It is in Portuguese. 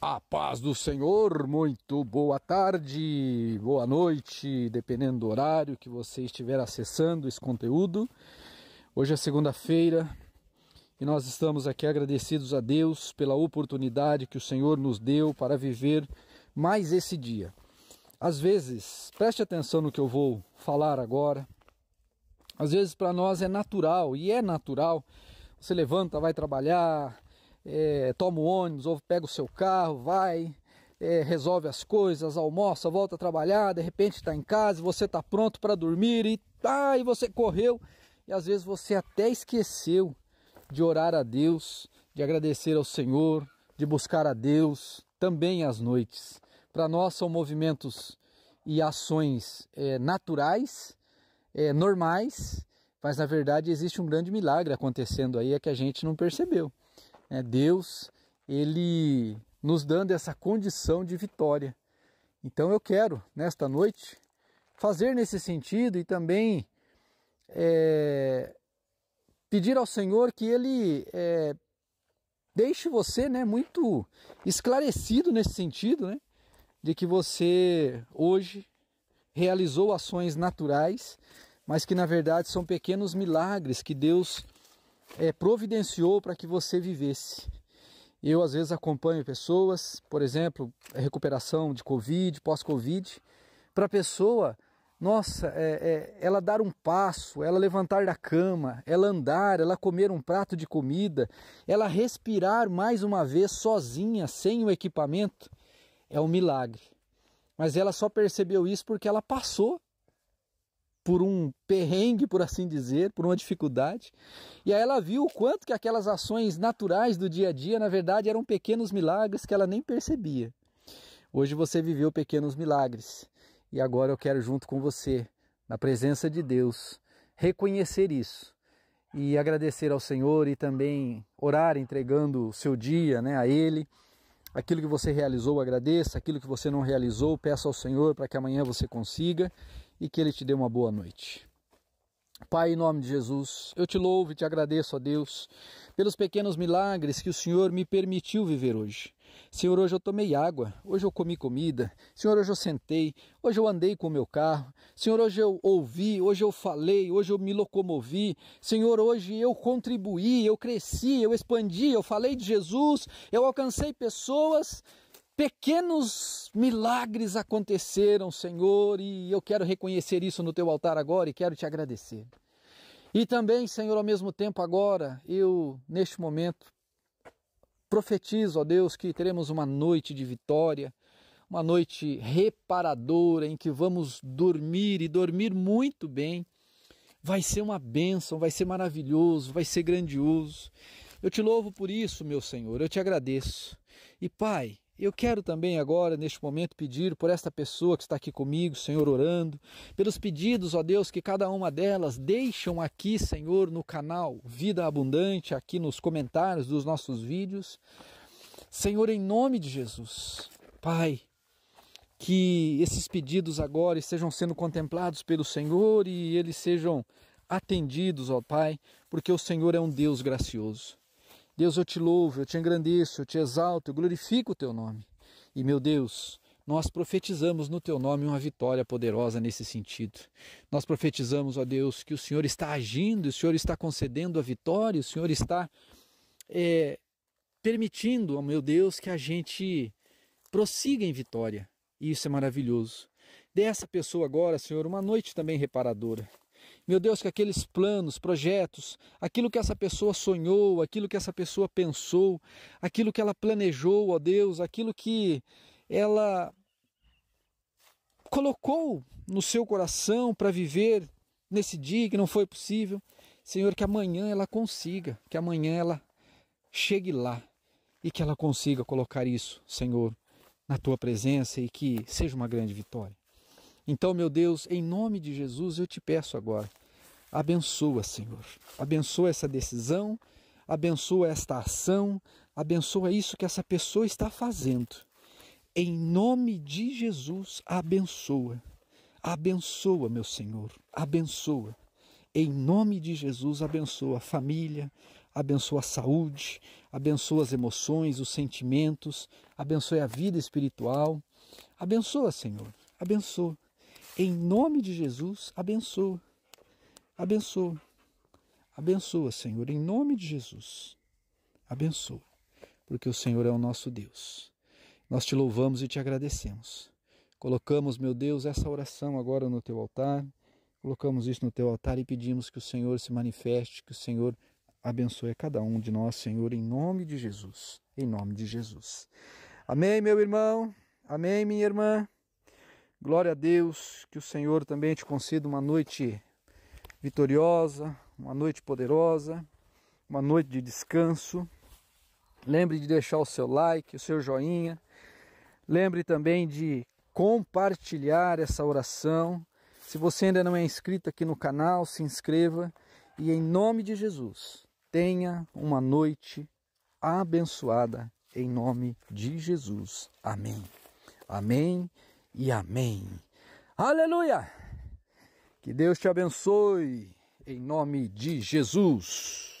A paz do Senhor, muito boa tarde, boa noite, dependendo do horário que você estiver acessando esse conteúdo. Hoje é segunda-feira e nós estamos aqui agradecidos a Deus pela oportunidade que o Senhor nos deu para viver mais esse dia. Às vezes, preste atenção no que eu vou falar agora. Às vezes, para nós é natural e é natural. Você levanta, vai trabalhar, é, toma o ônibus, ou pega o seu carro, vai, é, resolve as coisas, almoça, volta a trabalhar, de repente está em casa, você está pronto para dormir e tá, e você correu e às vezes você até esqueceu de orar a Deus, de agradecer ao Senhor, de buscar a Deus também às noites. Para nós são movimentos e ações é, naturais, é, normais, mas na verdade existe um grande milagre acontecendo aí é que a gente não percebeu. Né? Deus, ele nos dando essa condição de vitória. Então eu quero, nesta noite, fazer nesse sentido e também é, pedir ao Senhor que Ele é, deixe você né, muito esclarecido nesse sentido, né, de que você hoje realizou ações naturais, mas que na verdade são pequenos milagres que Deus é, providenciou para que você vivesse. Eu, às vezes, acompanho pessoas, por exemplo, é, recuperação de Covid, pós-Covid, para a pessoa, nossa, é, é, ela dar um passo, ela levantar da cama, ela andar, ela comer um prato de comida, ela respirar mais uma vez sozinha, sem o equipamento, é um milagre. Mas ela só percebeu isso porque ela passou por um perrengue, por assim dizer, por uma dificuldade. E aí ela viu o quanto que aquelas ações naturais do dia a dia, na verdade, eram pequenos milagres que ela nem percebia. Hoje você viveu pequenos milagres. E agora eu quero, junto com você, na presença de Deus, reconhecer isso e agradecer ao Senhor e também orar entregando o seu dia né, a Ele. Aquilo que você realizou, agradeça. Aquilo que você não realizou, peça ao Senhor para que amanhã você consiga e que Ele te dê uma boa noite. Pai, em nome de Jesus, eu te louvo e te agradeço, a Deus, pelos pequenos milagres que o Senhor me permitiu viver hoje. Senhor, hoje eu tomei água, hoje eu comi comida, Senhor, hoje eu sentei, hoje eu andei com o meu carro, Senhor, hoje eu ouvi, hoje eu falei, hoje eu me locomovi, Senhor, hoje eu contribuí, eu cresci, eu expandi, eu falei de Jesus, eu alcancei pessoas. Pequenos milagres aconteceram, Senhor, e eu quero reconhecer isso no teu altar agora e quero te agradecer. E também, Senhor, ao mesmo tempo agora, eu, neste momento, profetizo, ó Deus, que teremos uma noite de vitória, uma noite reparadora em que vamos dormir e dormir muito bem. Vai ser uma bênção, vai ser maravilhoso, vai ser grandioso. Eu te louvo por isso, meu Senhor, eu te agradeço. E Pai, eu quero também agora, neste momento, pedir por esta pessoa que está aqui comigo, Senhor, orando, pelos pedidos, ó Deus, que cada uma delas deixam aqui, Senhor, no canal Vida Abundante, aqui nos comentários dos nossos vídeos. Senhor, em nome de Jesus, Pai, que esses pedidos agora estejam sendo contemplados pelo Senhor e eles sejam atendidos, ó Pai, porque o Senhor é um Deus gracioso. Deus, eu te louvo, eu te engrandeço, eu te exalto, eu glorifico o teu nome. E meu Deus, nós profetizamos no teu nome uma vitória poderosa nesse sentido. Nós profetizamos, ó Deus, que o Senhor está agindo, o Senhor está concedendo a vitória, o Senhor está é, permitindo, ó meu Deus, que a gente prossiga em vitória. E isso é maravilhoso. Dê essa pessoa agora, Senhor, uma noite também reparadora. Meu Deus, que aqueles planos, projetos, aquilo que essa pessoa sonhou, aquilo que essa pessoa pensou, aquilo que ela planejou, ó Deus, aquilo que ela colocou no seu coração para viver nesse dia que não foi possível. Senhor, que amanhã ela consiga, que amanhã ela chegue lá e que ela consiga colocar isso, Senhor, na tua presença e que seja uma grande vitória. Então, meu Deus, em nome de Jesus, eu te peço agora Abençoa, Senhor. Abençoa essa decisão, abençoa esta ação, abençoa isso que essa pessoa está fazendo. Em nome de Jesus, abençoa. Abençoa, meu Senhor. Abençoa. Em nome de Jesus, abençoa a família, abençoa a saúde, abençoa as emoções, os sentimentos, abençoe a vida espiritual. Abençoa, Senhor, abençoa. Em nome de Jesus, abençoa. Abençoa. Abençoa, Senhor, em nome de Jesus. Abençoa, porque o Senhor é o nosso Deus. Nós te louvamos e te agradecemos. Colocamos, meu Deus, essa oração agora no teu altar. Colocamos isso no teu altar e pedimos que o Senhor se manifeste, que o Senhor abençoe a cada um de nós, Senhor, em nome de Jesus. Em nome de Jesus. Amém, meu irmão. Amém, minha irmã. Glória a Deus, que o Senhor também te conceda uma noite vitoriosa, uma noite poderosa, uma noite de descanso. Lembre de deixar o seu like, o seu joinha. Lembre também de compartilhar essa oração. Se você ainda não é inscrito aqui no canal, se inscreva. E em nome de Jesus, tenha uma noite abençoada. Em nome de Jesus. Amém. Amém e amém. Aleluia! Que Deus te abençoe, em nome de Jesus.